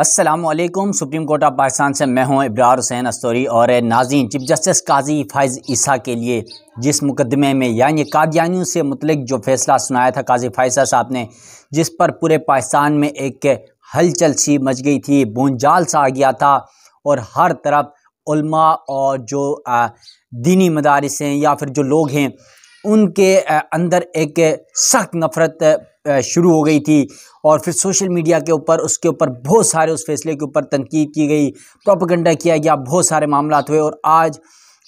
السلام علیکم supreme court of Pakistan سے میں ہوں ابرار حسین استوری اور ناظرین چیف جسٹس قاضی فائز عیسیٰ کے لیے جس مقدمے میں یعنی قادیانیوں سے متعلق جو فیصلہ سنایا تھا قاضی عیسیٰ صاحب نے جس پر پورے پاکستان میں ایک ہلچل سی مچ گئی تھی بونجال سا آ گیا تھا اور ہر طرف علماء اور جو دینی مدارس ہیں یا پھر جو لوگ ہیں ان کے اندر ایک سخت نفرت شروع ہو گئی تھی اور پھر سوشل میڈیا کے اوپر اس کے اوپر بہت سارے اس فیصلے کے اوپر تنقید کی گئی پروپگنڈا کیا گیا بہت سارے معاملات ہوئے اور آج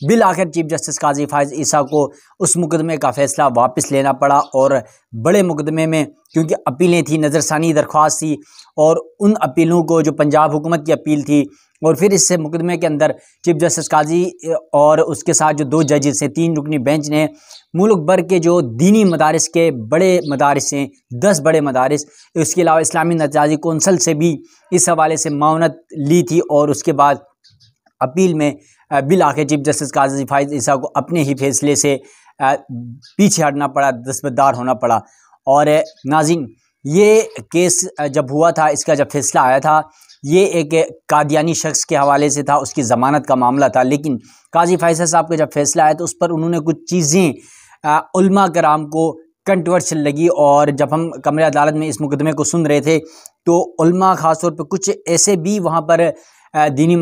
بلاخر چیپ چیف جسٹس قاضی فائز عیسیٰ کو اس مقدمے کا فیصلہ واپس لینا پڑا اور بڑے مقدمے میں کیونکہ اپیلیں تھیں ثانی درخواست تھی اور ان اپیلوں کو جو پنجاب حکومت کی اپیل تھی اور پھر اس سے مقدمے کے اندر چیف جسٹس قاضی اور اس کے ساتھ جو دو ججز ہیں تین رکنی بینچ نے ملک بھر کے جو دینی مدارس کے بڑے مدارس ہیں دس بڑے مدارس اس کے علاوہ اسلامی نتجازی کونسل سے بھی اس حوالے سے معاونت لی تھی اور اس کے بعد اپیل میں بلاخ چیف جسٹس قاضی فائز عیسیٰ کو اپنے ہی فیصلے سے پیچھے ہٹنا پڑا دستبتدار ہونا پڑا اور ناظرین یہ کیس جب ہوا تھا اس کا جب فیصلہ آیا تھا یہ ایک قادیانی شخص کے حوالے سے تھا اس کی ضمانت کا معاملہ تھا لیکن قاضی فیض صاحب کا جب فیصلہ آیا تو اس پر انہوں نے کچھ چیزیں علماء کرام کو کنٹورشل لگی اور جب ہم کمرہ عدالت میں اس مقدمے کو سن رہے تھے تو علماء خاص طور پہ کچھ ایسے بھی وہاں پر دینی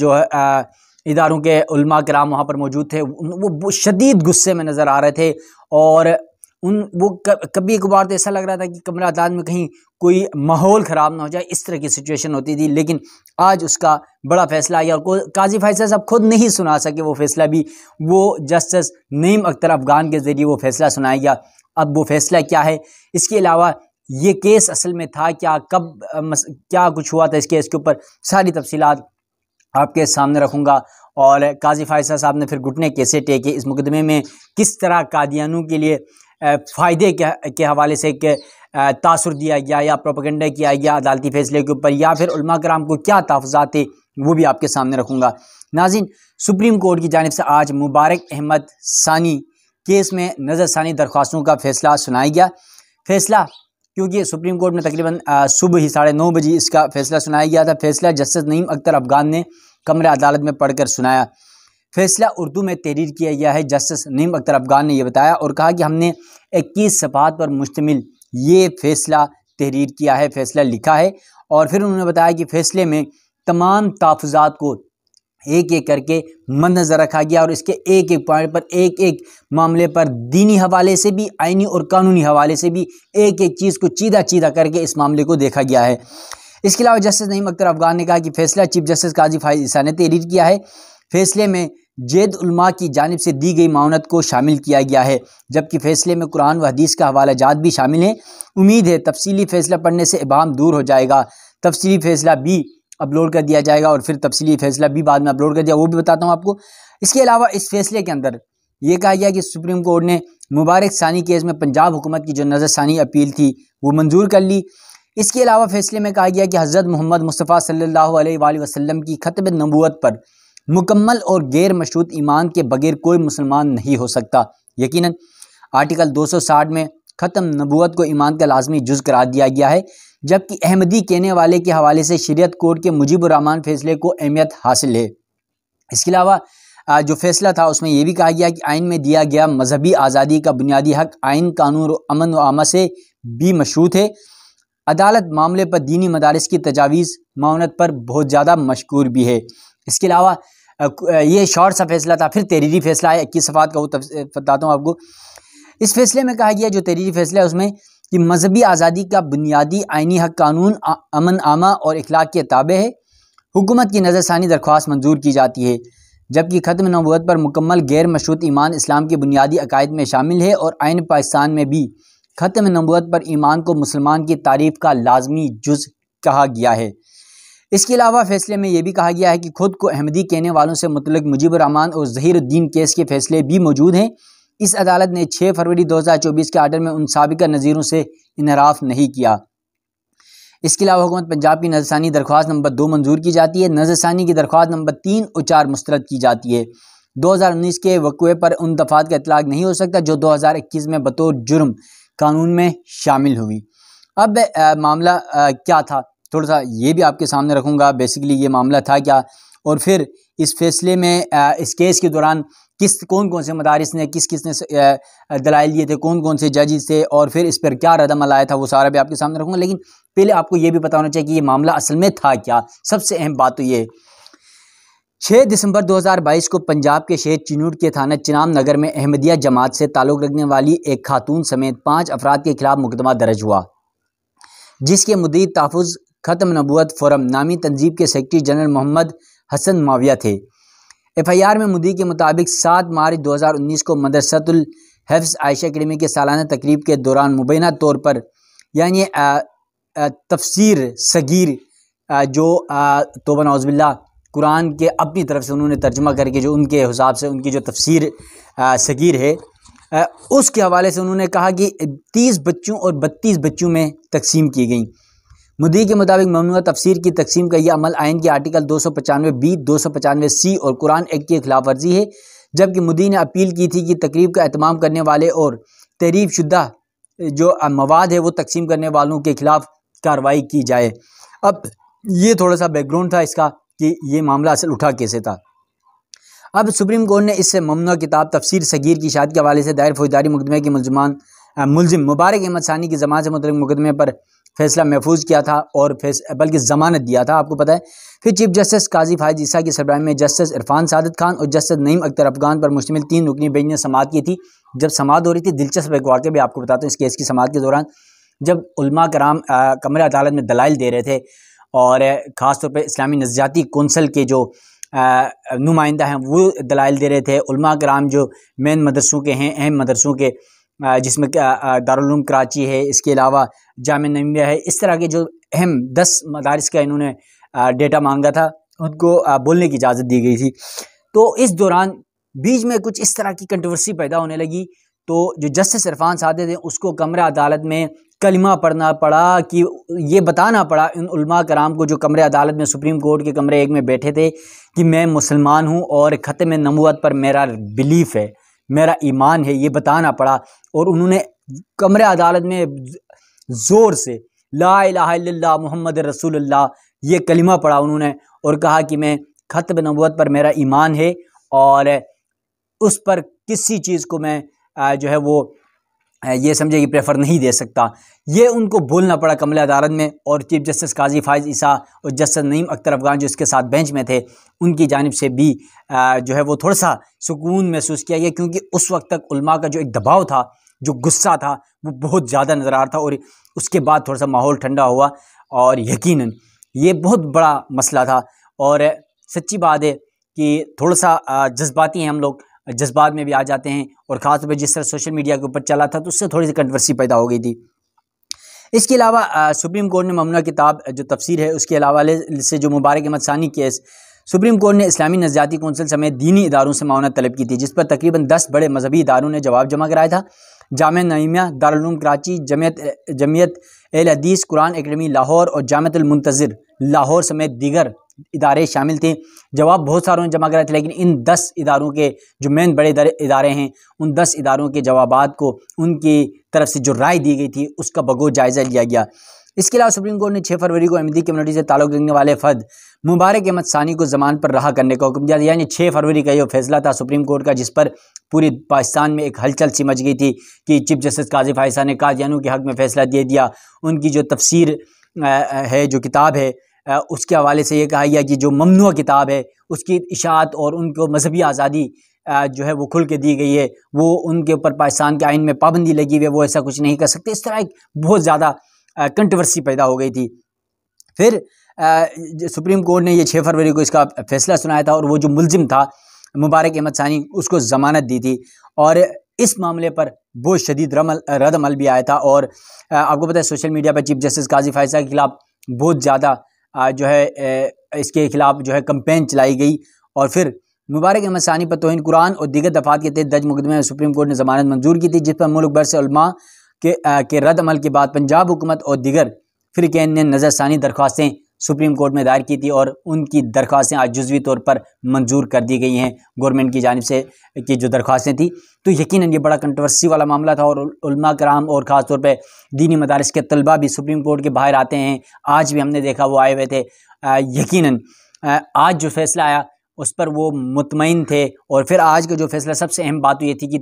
جو اداروں کے علماء کرام وہاں پر موجود تھے وہ شدید غصے میں نظر آ رہے تھے اور ان وہ کبھی ایک بار تو ایسا لگ رہا تھا کہ کمرہ آزاد میں کہیں کوئی ماحول خراب نہ ہو جائے اس طرح کی سچویشن ہوتی تھی لیکن آج اس کا بڑا فیصلہ آیا اور قاضی فیصلہ صاحب خود نہیں سنا سکے وہ فیصلہ بھی وہ جسٹس نیم اختر افغان کے ذریعے وہ فیصلہ سنایا گیا اب وہ فیصلہ کیا ہے اس کے علاوہ یہ کیس اصل میں تھا کیا کب کیا کچھ ہوا تھا اس کیس کے اوپر ساری تفصیلات آپ کے سامنے رکھوں گا اور قاضی فائزہ صاحب نے پھر گھٹنے کیسے ٹیکے اس مقدمے میں کس طرح قادیانوں کے لیے فائدے کے حوالے سے ایک تاثر دیا گیا یا پروپیگنڈا کیا گیا عدالتی فیصلے کے اوپر یا پھر علماء کرام کو کیا تحفظات تھے وہ بھی آپ کے سامنے رکھوں گا ناظرین سپریم کورٹ کی جانب سے آج مبارک احمد ثانی کیس میں نظر ثانی درخواستوں کا فیصلہ سنایا گیا فیصلہ کیونکہ سپریم کورٹ میں تقریباً صبح ہی ساڑھے نو بجے اس کا فیصلہ سنایا گیا تھا فیصلہ جسٹس نعیم اختر افغان نے کمرہ عدالت میں پڑھ کر سنایا فیصلہ اردو میں تحریر کیا گیا ہے جسٹس نیم اختر افغان نے یہ بتایا اور کہا کہ ہم نے اکیس صفحات پر مشتمل یہ فیصلہ تحریر کیا ہے فیصلہ لکھا ہے اور پھر انہوں نے بتایا کہ فیصلے میں تمام تحفظات کو ایک ایک کر کے مد نظر رکھا گیا اور اس کے ایک ایک پوائنٹ پر ایک ایک معاملے پر دینی حوالے سے بھی آئینی اور قانونی حوالے سے بھی ایک ایک چیز کو چیدہ چیدہ کر کے اس معاملے کو دیکھا گیا ہے اس کے علاوہ جسٹس نعیم اختر افغان نے کہا کہ فیصلہ چیف جسٹس قاضی فائز عیسیٰ نے تحریر کیا ہے فیصلے میں جید علماء کی جانب سے دی گئی معاونت کو شامل کیا گیا ہے جبکہ فیصلے میں قرآن و حدیث کا حوالہ جات بھی شامل ہیں امید ہے تفصیلی فیصلہ پڑھنے سے ابام دور ہو جائے گا تفصیلی فیصلہ بھی اپلوڈ کر دیا جائے گا اور پھر تفصیلی فیصلہ بھی بعد میں اپلوڈ کر دیا وہ بھی بتاتا ہوں آپ کو اس کے علاوہ اس فیصلے کے اندر یہ کہا گیا کہ سپریم کورٹ نے مبارک ثانی کیس میں پنجاب حکومت کی جو نظر ثانی اپیل تھی وہ منظور کر لی اس کے علاوہ فیصلے میں کہا گیا کہ حضرت محمد مصطفیٰ صلی اللہ علیہ وآلہ وسلم کی خطب نبوت پر مکمل اور غیر مشروط ایمان کے بغیر کوئی مسلمان نہیں ہو سکتا یقیناً آرٹیکل دو سو ساٹھ میں ختم نبوت کو ایمان کا لازمی جز قرار دیا گیا ہے جبکہ احمدی کہنے والے کے حوالے سے شریعت کورٹ کے مجیب الرحمان فیصلے کو اہمیت حاصل ہے اس کے علاوہ جو فیصلہ تھا اس میں یہ بھی کہا گیا کہ آئین میں دیا گیا مذہبی آزادی کا بنیادی حق آئین قانون و امن و عامہ سے بھی مشروط ہے عدالت معاملے پر دینی مدارس کی تجاویز معاونت پر بہت زیادہ مشکور بھی ہے اس کے علاوہ یہ شارٹ سا فیصلہ تھا پھر تحریری فیصلہ ہے اکیس صفحات کا وہ بتاتا ہوں آپ کو اس فیصلے میں کہا گیا جو تحریری فیصلہ ہے اس میں کہ مذہبی آزادی کا بنیادی آئینی حق قانون امن عامہ اور اخلاق کے تابع ہے حکومت کی نظر ثانی درخواست منظور کی جاتی ہے جبکہ ختم نبوت پر مکمل غیر مشروط ایمان اسلام کے بنیادی عقائد میں شامل ہے اور آئین پاکستان میں بھی ختم نبوت پر ایمان کو مسلمان کی تعریف کا لازمی جز کہا گیا ہے اس کے علاوہ فیصلے میں یہ بھی کہا گیا ہے کہ خود کو احمدی کہنے والوں سے متعلق مجیب الرحمن اور ظہیر الدین کیس کے فیصلے بھی موجود ہیں اس عدالت نے 6 فروری 2024 چوبیس کے آرڈر میں ان سابقہ نظیروں سے انحراف نہیں کیا اس کے علاوہ حکومت پنجاب کی نظرثانی درخواست نمبر دو منظور کی جاتی ہے نظرثانی کی درخواست نمبر تین اور چار مسترد کی جاتی ہے 2019 انیس کے وقوعے پر ان دفعات کا اطلاق نہیں ہو سکتا جو 2021 اکیس میں بطور جرم قانون میں شامل ہوئی اب معاملہ کیا تھا تھوڑا سا یہ بھی آپ کے سامنے رکھوں گا بیسکلی یہ معاملہ تھا کیا اور پھر اس فیصلے میں اس کیس کے دوران کس کون کون سے مدارس نے کس کس نے دلائل دیے تھے کون کون سے ججز تھے اور پھر اس پر کیا ردم لایا تھا وہ سارا بھی آپ کے سامنے رکھوں گا لیکن پہلے آپ کو یہ بھی پتا ہونا چاہیے کہ یہ معاملہ اصل میں تھا کیا سب سے اہم بات تو یہ ہے چھ دسمبر دو ہزار بائیس کو پنجاب کے شہر چنوٹ کے تھانہ چنام نگر میں احمدیہ جماعت سے تعلق رکھنے والی ایک خاتون سمیت پانچ افراد کے خلاف مقدمہ درج ہوا جس کے مدیر تحفظ ختم نبوت فورم نامی تنظیم کے سیکٹری جنرل محمد حسن معاویہ تھے ایف آئی آر میں مدی کے مطابق سات مارچ دو ہزار انیس کو مدرسۃ الحفظ عائشہ اکیڈمی کے سالانہ تقریب کے دوران مبینہ طور پر یعنی تفسیر صغیر جو توبہ نعوذ باللہ قرآن کے اپنی طرف سے انہوں نے ترجمہ کر کے جو ان کے حساب سے ان کی جو تفسیر صغیر ہے اس کے حوالے سے انہوں نے کہا کہ تیس بچوں اور بتیس بچوں میں تقسیم کی گئیں مدی کے مطابق ممنوعہ تفسیر کی تقسیم کا یہ عمل آئین کے آرٹیکل دو سو پچانوے بی دو سو پچانوے سی اور قرآن ایکٹ کی خلاف ورزی ہے جبکہ مدی نے اپیل کی تھی کہ تقریب کا اہتمام کرنے والے اور تحریف شدہ جو مواد ہے وہ تقسیم کرنے والوں کے خلاف کارروائی کی جائے اب یہ تھوڑا سا بیک گراؤنڈ تھا اس کا کہ یہ معاملہ اصل اٹھا کیسے تھا اب سپریم کورٹ نے اس سے ممنوع کتاب تفسیر صغیر کی شاد کے حوالے سے دائر فوجداری مقدمے کے ملزمان ملزم مبارک احمد ثانی کی زمان سے متعلق مقدمے پر فیصلہ محفوظ کیا تھا اور بلکہ ضمانت دیا تھا آپ کو پتہ ہے پھر چیف جسٹس قاضی فائد عیسیٰ کی سربراہی میں جسٹس عرفان سعادت خان اور جسٹس نعیم اختر افغان پر مشتمل تین رکنی بینچ نے سماعت کی تھی جب سماعت ہو رہی تھی دلچسپ ایک واقعہ بھی آپ کو بتاتا ہوں اس کیس کی سماعت کے دوران جب علماء کرام کمرہ عدالت میں دلائل دے رہے تھے اور خاص طور پہ اسلامی نزیاتی کونسل کے جو نمائندہ ہیں وہ دلائل دے رہے تھے علماء کرام جو مین مدرسوں کے ہیں اہم مدرسوں کے جس میں دارالعلوم کراچی ہے اس کے علاوہ جامعہ نمیہ ہے اس طرح کے جو اہم دس مدارس کا انہوں نے ڈیٹا مانگا تھا ان کو بولنے کی اجازت دی گئی تھی تو اس دوران بیچ میں کچھ اس طرح کی کنٹروورسی پیدا ہونے لگی تو جو جسٹس عرفان سادے تھے اس کو کمرہ عدالت میں کلمہ پڑھنا پڑا کہ یہ بتانا پڑا ان علماء کرام کو جو کمرے عدالت میں سپریم کورٹ کے کمرے ایک میں بیٹھے تھے کہ میں مسلمان ہوں اور ختم نموت پر میرا بلیف ہے میرا ایمان ہے یہ بتانا پڑا اور انہوں نے کمرے عدالت میں زور سے لا الہ الا اللہ محمد رسول اللہ یہ کلمہ پڑھا انہوں نے اور کہا کہ میں ختم نبوت پر میرا ایمان ہے اور اس پر کسی چیز کو میں جو ہے وہ یہ سمجھے کہ پریفر نہیں دے سکتا یہ ان کو بولنا پڑا کمل عدالت میں اور چیف جسٹس قاضی فائز عیسیٰ اور جسٹس نعیم اختر افغان جو اس کے ساتھ بینچ میں تھے ان کی جانب سے بھی جو ہے وہ تھوڑا سا سکون محسوس کیا گیا کیونکہ اس وقت تک علماء کا جو ایک دباؤ تھا جو غصہ تھا وہ بہت زیادہ نظر آ رہا تھا اور اس کے بعد تھوڑا سا ماحول ٹھنڈا ہوا اور یقیناً یہ بہت بڑا مسئلہ تھا اور سچی بات ہے کہ تھوڑا سا جذباتی ہیں ہم لوگ جذبات میں بھی آ جاتے ہیں اور خاص طور پہ جس طرح سوشل میڈیا کے اوپر چلا تھا تو اس سے تھوڑی سی کنٹورسی پیدا ہو گئی تھی اس کے علاوہ سپریم کورٹ نے ممنوع کتاب جو تفسیر ہے اس کے علاوہ سے جو مبارک احمد ثانی کیس سپریم کورٹ نے اسلامی نظریاتی کونسل سمیت دینی اداروں سے معاونت طلب کی تھی جس پر تقریباً دس بڑے مذہبی اداروں نے جواب جمع کرایا تھا جامعہ نعیمیہ دارالعلوم کراچی جمعیت جمعیت اہل حدیث قرآن اکیڈمی لاہور اور جامعت المنتظر لاہور سمیت دیگر ادارے شامل تھے جواب بہت ساروں جمع کرائے تھے لیکن ان دس اداروں کے جو مین بڑے ادارے ہیں ان دس اداروں کے جوابات کو ان کی طرف سے جو رائے دی گئی تھی اس کا بگو جائزہ لیا گیا اس کے علاوہ سپریم کورٹ نے چھ فروری کو احمدی کمیونٹی سے تعلق رکھنے والے فرد مبارک احمد ثانی کو زمان پر رہا کرنے کا حکم دیا یعنی چھ فروری کا یہ فیصلہ تھا سپریم کورٹ کا جس پر پوری پاکستان میں ایک ہلچل سمجھ گئی تھی کہ چیف جسٹس قاضی فائسہ نے قادیانوں کے حق میں فیصلہ دے دیا ان کی جو تفسیر ہے جو کتاب ہے اس کے حوالے سے یہ کہا گیا کہ جو ممنوع کتاب ہے اس کی اشاعت اور ان کو مذہبی آزادی جو ہے وہ کھل کے دی گئی ہے وہ ان کے اوپر پاکستان کے آئین میں پابندی لگی ہوئی ہے وہ ایسا کچھ نہیں کر سکتے اس طرح ایک بہت زیادہ کنٹرورسی پیدا ہو گئی تھی پھر سپریم کورٹ نے یہ چھ فروری کو اس کا فیصلہ سنایا تھا اور وہ جو ملزم تھا مبارک احمد ثانی اس کو ضمانت دی تھی اور اس معاملے پر بہت شدید رد عمل بھی آیا تھا اور آپ کو پتہ ہے سوشل میڈیا پر چیف جسٹس قاضی فائزہ کے خلاف بہت زیادہ جو ہے اس کے خلاف جو ہے کمپین چلائی گئی اور پھر مبارک احمد ثانی پر توہین قرآن اور دیگر دفعات کے تحت درج مقدمے میں سپریم کورٹ نے ضمانت منظور کی تھی جس پر ملک بھر سے علماء کے رد عمل کے بعد پنجاب حکومت اور دیگر فرقین نے نظر ثانی درخواستیں سپریم کورٹ میں دائر کی تھی اور ان کی درخواستیں آج جزوی طور پر منظور کر دی گئی ہیں گورنمنٹ کی جانب سے کی جو درخواستیں تھیں تو یقیناً یہ بڑا کنٹرورسی والا معاملہ تھا اور علماء کرام اور خاص طور پہ دینی مدارس کے طلبہ بھی سپریم کورٹ کے باہر آتے ہیں آج بھی ہم نے دیکھا وہ آئے ہوئے تھے یقیناً آج جو فیصلہ آیا اس پر وہ مطمئن تھے اور پھر آج کا جو فیصلہ سب سے اہم بات یہ تھی کہ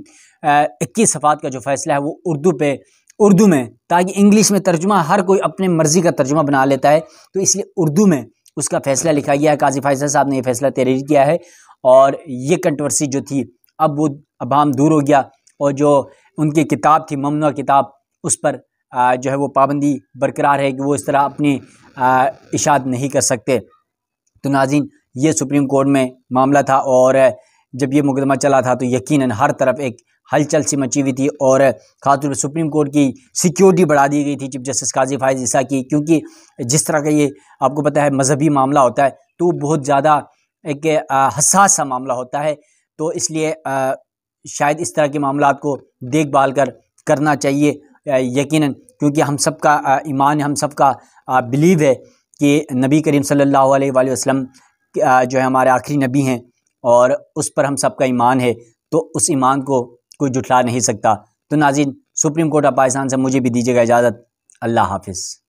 اکیس صفحات کا جو فیصلہ ہے وہ اردو پہ اردو میں تاکہ انگلش میں ترجمہ ہر کوئی اپنے مرضی کا ترجمہ بنا لیتا ہے تو اس لیے اردو میں اس کا فیصلہ لکھا گیا ہے قاضی فیصل صاحب نے یہ فیصلہ تحریر کیا ہے اور یہ کنٹرورسی جو تھی اب وہ ابہام دور ہو گیا اور جو ان کی کتاب تھی ممنوع کتاب اس پر جو ہے وہ پابندی برقرار ہے کہ وہ اس طرح اپنی اشاعت نہیں کر سکتے تو ناظرین یہ سپریم کورٹ میں معاملہ تھا اور جب یہ مقدمہ چلا تھا تو یقیناً ہر طرف ایک ہلچل سی مچی ہوئی تھی اور خاص طور سپریم کورٹ کی سیکیورٹی بڑھا دی گئی تھی چیف جسٹس قاضی فائز عیسیٰ کی کیونکہ جس طرح کا یہ آپ کو پتہ ہے مذہبی معاملہ ہوتا ہے تو بہت زیادہ ایک حساس سا معاملہ ہوتا ہے تو اس لیے شاید اس طرح کے معاملات کو دیکھ بھال کر کرنا چاہیے یقیناً کیونکہ ہم سب کا ایمان ہم سب کا بلیو ہے کہ نبی کریم صلی اللہ علیہ وآلہ وسلم جو ہے ہمارے آخری نبی ہیں اور اس پر ہم سب کا ایمان ہے تو اس ایمان کو کوئی جھٹلا نہیں سکتا تو ناظرین سپریم کورٹ آف پاکستان سے مجھے بھی دیجیے گا اجازت اللہ حافظ